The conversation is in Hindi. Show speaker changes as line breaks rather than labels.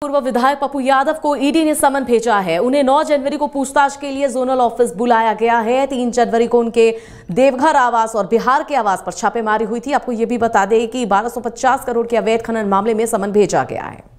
पूर्व विधायक पप्पू यादव को ईडी ने समन भेजा है उन्हें 9 जनवरी को पूछताछ के लिए जोनल ऑफिस बुलाया गया है 3 जनवरी को उनके देवघर आवास और बिहार के आवास पर छापेमारी हुई थी आपको यह भी बता दें कि 1250 करोड़ के अवैध खनन मामले में समन भेजा गया है